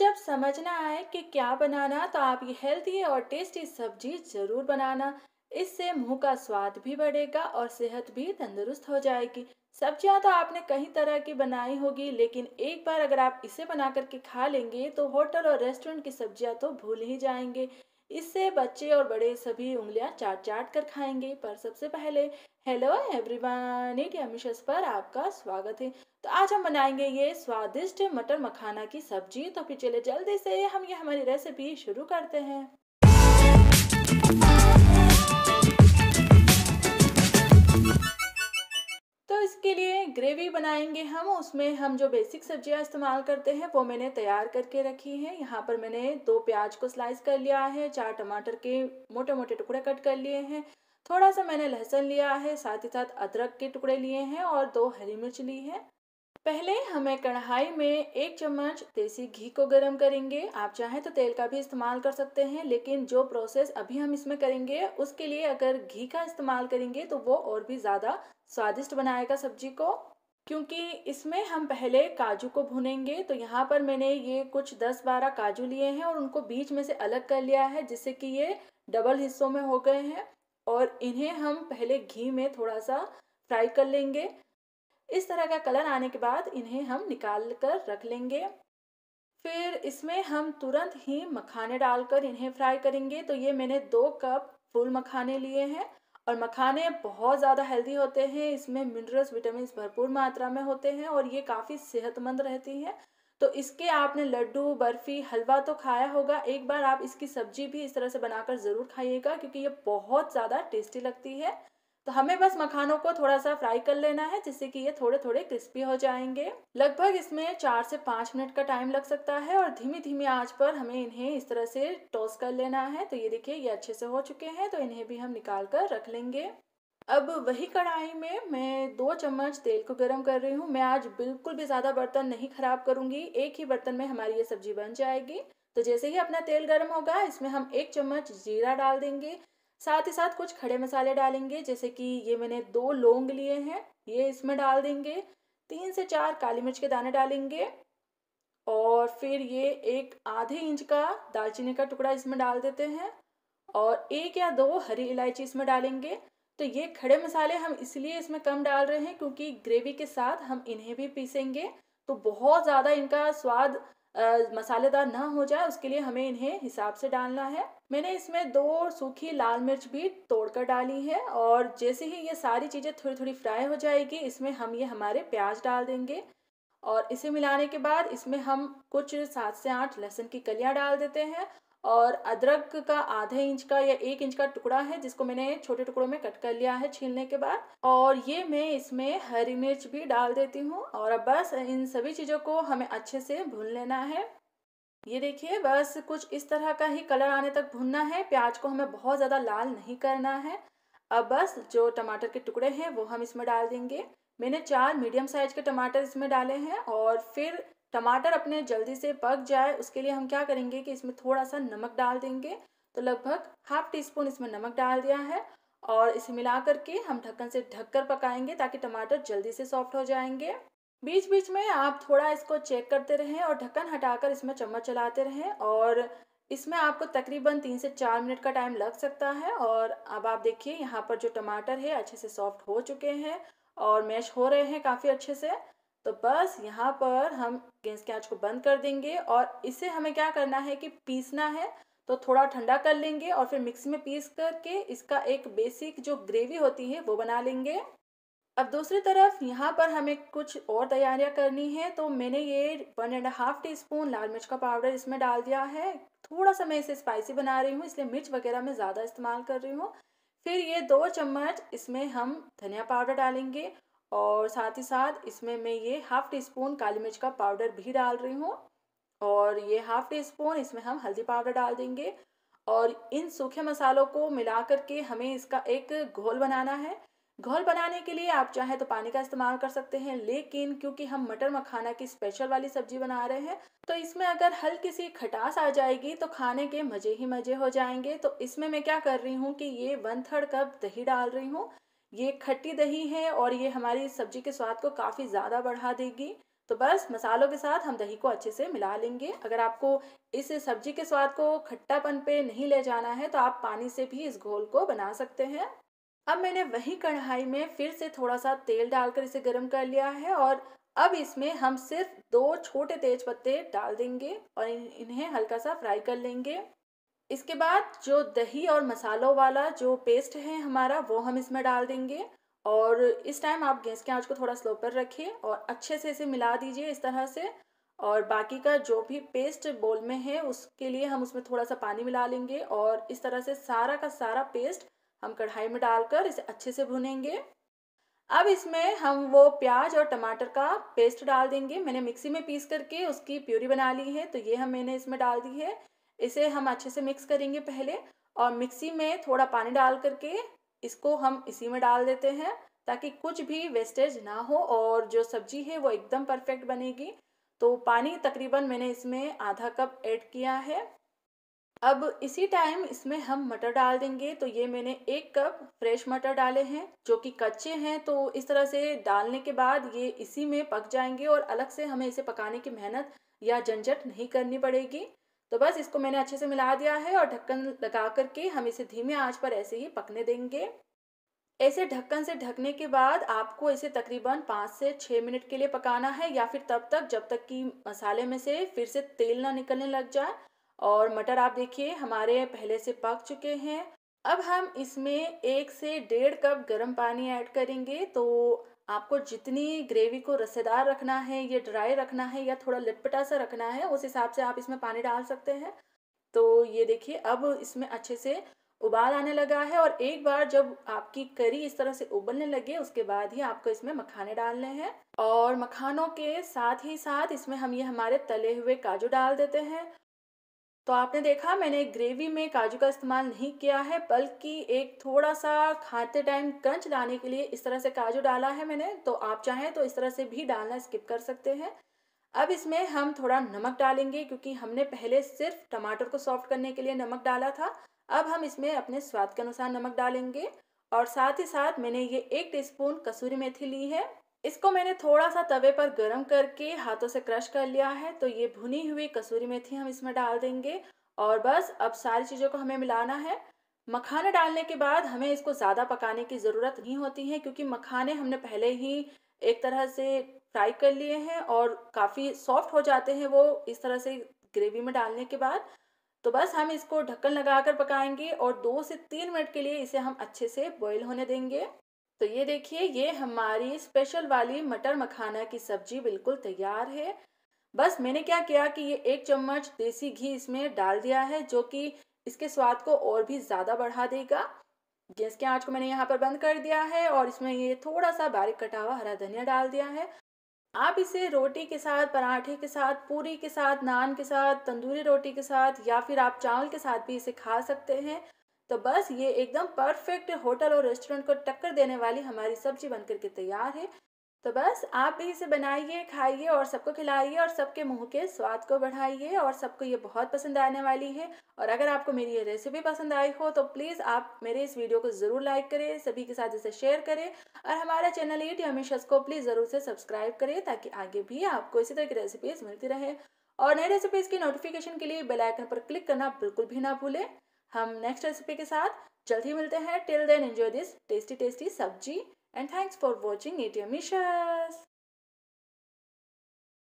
जब समझना आए कि क्या बनाना तो आप ये हेल्दी और टेस्टी सब्जी ज़रूर बनाना इससे मुंह का स्वाद भी बढ़ेगा और सेहत भी तंदुरुस्त हो जाएगी सब्जियां तो आपने कई तरह की बनाई होगी लेकिन एक बार अगर आप इसे बना करके खा लेंगे तो होटल और रेस्टोरेंट की सब्जियां तो भूल ही जाएंगे इससे बच्चे और बड़े सभी उंगलियां चाट चाट कर खाएंगे पर सबसे पहले हेलो एवरीवन इट पर आपका स्वागत है तो आज हम बनाएंगे ये स्वादिष्ट मटर मखाना की सब्जी तो फिर चले जल्दी से हम ये हमारी रेसिपी शुरू करते हैं के लिए ग्रेवी बनाएंगे हम उसमें हम जो बेसिक सब्जियां इस्तेमाल करते हैं वो मैंने तैयार करके रखी हैं यहाँ पर मैंने दो प्याज को स्लाइस कर लिया है चार टमाटर के मोटे मोटे टुकड़े कट कर लिए हैं थोड़ा सा मैंने लहसुन लिया है साथ ही साथ अदरक के टुकड़े लिए हैं और दो हरी मिर्च ली है पहले हमें कढ़ाई में एक चम्मच देसी घी को गर्म करेंगे आप चाहें तो तेल का भी इस्तेमाल कर सकते हैं लेकिन जो प्रोसेस अभी हम इसमें करेंगे उसके लिए अगर घी का इस्तेमाल करेंगे तो वो और भी ज़्यादा स्वादिष्ट बनाएगा सब्जी को क्योंकि इसमें हम पहले काजू को भुनेंगे तो यहाँ पर मैंने ये कुछ दस बारह काजू लिए हैं और उनको बीच में से अलग कर लिया है जिससे कि ये डबल हिस्सों में हो गए हैं और इन्हें हम पहले घी में थोड़ा सा फ्राई कर लेंगे इस तरह का कलर आने के बाद इन्हें हम निकाल कर रख लेंगे फिर इसमें हम तुरंत ही मखाने डालकर इन्हें फ्राई करेंगे तो ये मैंने दो कप फुल मखाने लिए हैं और मखाने बहुत ज़्यादा हेल्दी होते हैं इसमें मिनरल्स विटामिन भरपूर मात्रा में होते हैं और ये काफ़ी सेहतमंद रहती हैं तो इसके आपने लड्डू बर्फ़ी हलवा तो खाया होगा एक बार आप इसकी सब्जी भी इस तरह से बनाकर ज़रूर खाइएगा क्योंकि ये बहुत ज़्यादा टेस्टी लगती है तो हमें बस मखानों को थोड़ा सा फ्राई कर लेना है जिससे कि ये थोड़े थोड़े क्रिस्पी हो जाएंगे लगभग इसमें चार से पाँच मिनट का टाइम लग सकता है और धीमी धीमी आंच पर हमें इन्हें इस तरह से टॉस कर लेना है तो ये देखिए ये अच्छे से हो चुके हैं तो इन्हें भी हम निकाल कर रख लेंगे अब वही कढ़ाई में मैं दो चम्मच तेल को गर्म कर रही हूँ मैं आज बिल्कुल भी ज़्यादा बर्तन नहीं ख़राब करूँगी एक ही बर्तन में हमारी ये सब्जी बन जाएगी तो जैसे ही अपना तेल गर्म होगा इसमें हम एक चम्मच जीरा डाल देंगे साथ ही साथ कुछ खड़े मसाले डालेंगे जैसे कि ये मैंने दो लौंग लिए हैं ये इसमें डाल देंगे तीन से चार काली मिर्च के दाने डालेंगे और फिर ये एक आधे इंच का दालचीनी का टुकड़ा इसमें डाल देते हैं और एक या दो हरी इलायची इसमें डालेंगे तो ये खड़े मसाले हम इसलिए इसमें कम डाल रहे हैं क्योंकि ग्रेवी के साथ हम इन्हें भी पीसेंगे तो बहुत ज़्यादा इनका स्वाद मसालेदार ना हो जाए उसके लिए हमें इन्हें हिसाब से डालना है मैंने इसमें दो सूखी लाल मिर्च भी तोड़कर डाली है और जैसे ही ये सारी चीज़ें थोड़ी थोड़ी फ्राई हो जाएगी इसमें हम ये हमारे प्याज डाल देंगे और इसे मिलाने के बाद इसमें हम कुछ सात से आठ लहसुन की कलियाँ डाल देते हैं और अदरक का आधा इंच का या एक इंच का टुकड़ा है जिसको मैंने छोटे टुकड़ों में कट कर लिया है छीलने के बाद और ये मैं इसमें हरी मिर्च भी डाल देती हूँ और अब बस इन सभी चीज़ों को हमें अच्छे से भून लेना है ये देखिए बस कुछ इस तरह का ही कलर आने तक भूनना है प्याज को हमें बहुत ज़्यादा लाल नहीं करना है अब बस जो टमाटर के टुकड़े हैं वो हम इसमें डाल देंगे मैंने चार मीडियम साइज के टमाटर इसमें डाले हैं और फिर टमाटर अपने जल्दी से पक जाए उसके लिए हम क्या करेंगे कि इसमें थोड़ा सा नमक डाल देंगे तो लगभग हाफ टी स्पून इसमें नमक डाल दिया है और इसे मिला करके हम ढक्कन से ढककर पकाएंगे ताकि टमाटर जल्दी से सॉफ्ट हो जाएंगे बीच बीच में आप थोड़ा इसको चेक करते रहें और ढक्कन हटाकर इसमें चम्मच चलाते रहें और इसमें आपको तकरीबन तीन से चार मिनट का टाइम लग सकता है और अब आप देखिए यहाँ पर जो टमाटर है अच्छे से सॉफ्ट हो चुके हैं और मैश हो रहे हैं काफ़ी अच्छे से तो बस यहाँ पर हम गैस के आँच को बंद कर देंगे और इसे हमें क्या करना है कि पीसना है तो थोड़ा ठंडा कर लेंगे और फिर मिक्सी में पीस करके इसका एक बेसिक जो ग्रेवी होती है वो बना लेंगे अब दूसरी तरफ यहाँ पर हमें कुछ और तैयारियाँ करनी है तो मैंने ये one and half teaspoon लाल मिर्च का पाउडर इसमें डाल दिया है थोड़ा सा मैं इसे स्पाइसी बना रही हूँ इसलिए मिर्च वगैरह मैं ज़्यादा इस्तेमाल कर रही हूँ फिर ये दो चम्मच इसमें हम धनिया पाउडर डालेंगे और साथ ही साथ इसमें मैं ये हाफ़ टी स्पून काली मिर्च का पाउडर भी डाल रही हूँ और ये हाफ़ टी स्पून इसमें हम हल्दी पाउडर डाल देंगे और इन सूखे मसालों को मिला करके हमें इसका एक घोल बनाना है घोल बनाने के लिए आप चाहे तो पानी का इस्तेमाल कर सकते हैं लेकिन क्योंकि हम मटर मखाना की स्पेशल वाली सब्जी बना रहे हैं तो इसमें अगर हल्की सी खटास आ जाएगी तो खाने के मज़े ही मज़े हो जाएंगे तो इसमें मैं क्या कर रही हूँ कि ये वन थर्ड कप दही डाल रही हूँ ये खट्टी दही है और ये हमारी सब्जी के स्वाद को काफ़ी ज़्यादा बढ़ा देगी तो बस मसालों के साथ हम दही को अच्छे से मिला लेंगे अगर आपको इस सब्जी के स्वाद को खट्टापन पे नहीं ले जाना है तो आप पानी से भी इस घोल को बना सकते हैं अब मैंने वही कढ़ाई में फिर से थोड़ा सा तेल डालकर इसे गर्म कर लिया है और अब इसमें हम सिर्फ दो छोटे तेज पत्ते डाल देंगे और इन्हें हल्का सा फ्राई कर लेंगे इसके बाद जो दही और मसालों वाला जो पेस्ट है हमारा वो हम इसमें डाल देंगे और इस टाइम आप गैस के आंच को थोड़ा स्लो पर रखिए और अच्छे से इसे मिला दीजिए इस तरह से और बाकी का जो भी पेस्ट बोल में है उसके लिए हम उसमें थोड़ा सा पानी मिला लेंगे और इस तरह से सारा का सारा पेस्ट हम कढ़ाई में डालकर इसे अच्छे से भुनेंगे अब इसमें हम वो प्याज और टमाटर का पेस्ट डाल देंगे मैंने मिक्सी में पीस करके उसकी प्यूरी बना ली है तो ये हम मैंने इसमें डाल दी है इसे हम अच्छे से मिक्स करेंगे पहले और मिक्सी में थोड़ा पानी डाल करके इसको हम इसी में डाल देते हैं ताकि कुछ भी वेस्टेज ना हो और जो सब्जी है वो एकदम परफेक्ट बनेगी तो पानी तकरीबन मैंने इसमें आधा कप ऐड किया है अब इसी टाइम इसमें हम मटर डाल देंगे तो ये मैंने एक कप फ्रेश मटर डाले हैं जो कि कच्चे हैं तो इस तरह से डालने के बाद ये इसी में पक जाएंगे और अलग से हमें इसे पकाने की मेहनत या झंझट नहीं करनी पड़ेगी तो बस इसको मैंने अच्छे से मिला दिया है और ढक्कन लगा करके हम इसे धीमे आंच पर ऐसे ही पकने देंगे ऐसे ढक्कन से ढकने के बाद आपको इसे तकरीबन पाँच से छः मिनट के लिए पकाना है या फिर तब तक जब तक कि मसाले में से फिर से तेल ना निकलने लग जाए और मटर आप देखिए हमारे पहले से पक चुके हैं अब हम इसमें एक से डेढ़ कप गर्म पानी ऐड करेंगे तो आपको जितनी ग्रेवी को रसेदार रखना है या ड्राई रखना है या थोड़ा लटपटा सा रखना है उस हिसाब से आप इसमें पानी डाल सकते हैं तो ये देखिए अब इसमें अच्छे से उबाल आने लगा है और एक बार जब आपकी करी इस तरह से उबलने लगे उसके बाद ही आपको इसमें मखाने डालने हैं और मखानों के साथ ही साथ इसमें हम ये हमारे तले हुए काजू डाल देते हैं तो आपने देखा मैंने ग्रेवी में काजू का इस्तेमाल नहीं किया है बल्कि एक थोड़ा सा खाते टाइम क्रंच लाने के लिए इस तरह से काजू डाला है मैंने तो आप चाहें तो इस तरह से भी डालना स्किप कर सकते हैं अब इसमें हम थोड़ा नमक डालेंगे क्योंकि हमने पहले सिर्फ टमाटर को सॉफ्ट करने के लिए नमक डाला था अब हम इसमें अपने स्वाद के अनुसार नमक डालेंगे और साथ ही साथ मैंने ये एक टीस्पून कसूरी मेथी ली है इसको मैंने थोड़ा सा तवे पर गरम करके हाथों से क्रश कर लिया है तो ये भुनी हुई कसूरी मेथी हम इसमें डाल देंगे और बस अब सारी चीज़ों को हमें मिलाना है मखाने डालने के बाद हमें इसको ज़्यादा पकाने की ज़रूरत नहीं होती है क्योंकि मखाने हमने पहले ही एक तरह से फ्राई कर लिए हैं और काफ़ी सॉफ्ट हो जाते हैं वो इस तरह से ग्रेवी में डालने के बाद तो बस हम इसको ढक्कन लगाकर पकाएंगे और दो से तीन मिनट के लिए इसे हम अच्छे से बॉईल होने देंगे तो ये देखिए ये हमारी स्पेशल वाली मटर मखाना की सब्जी बिल्कुल तैयार है बस मैंने क्या किया कि ये एक चम्मच देसी घी इसमें डाल दिया है जो कि इसके स्वाद को और भी ज़्यादा बढ़ा देगा गैस के आँच को मैंने यहाँ पर बंद कर दिया है और इसमें ये थोड़ा सा बारीक कटा हुआ हरा धनिया डाल दिया है आप इसे रोटी के साथ पराठे के साथ पूरी के साथ नान के साथ तंदूरी रोटी के साथ या फिर आप चावल के साथ भी इसे खा सकते हैं तो बस ये एकदम परफेक्ट होटल और रेस्टोरेंट को टक्कर देने वाली हमारी सब्जी बनकर के तैयार है तो बस आप भी इसे बनाइए खाइए और सबको खिलाइए और सबके मुंह के स्वाद को बढ़ाइए और सबको ये बहुत पसंद आने वाली है और अगर आपको मेरी ये रेसिपी पसंद आई हो तो प्लीज़ आप मेरे इस वीडियो को ज़रूर लाइक करें सभी के साथ इसे शेयर करें और हमारा चैनल टी हमेशा को प्लीज़ ज़रूर से सब्सक्राइब करें ताकि आगे भी आपको इसी तरह की रेसिपीज़ मिलती रहे और नई रेसिपीज़ की नोटिफिकेशन के लिए बेलाइकन पर क्लिक करना बिल्कुल भी ना भूलें हम नेक्स्ट रेसिपी के साथ जल्द ही मिलते हैं till then enjoy this tasty tasty सब्जी एंड थैंक्स फॉर वॉचिंग एटीएम टी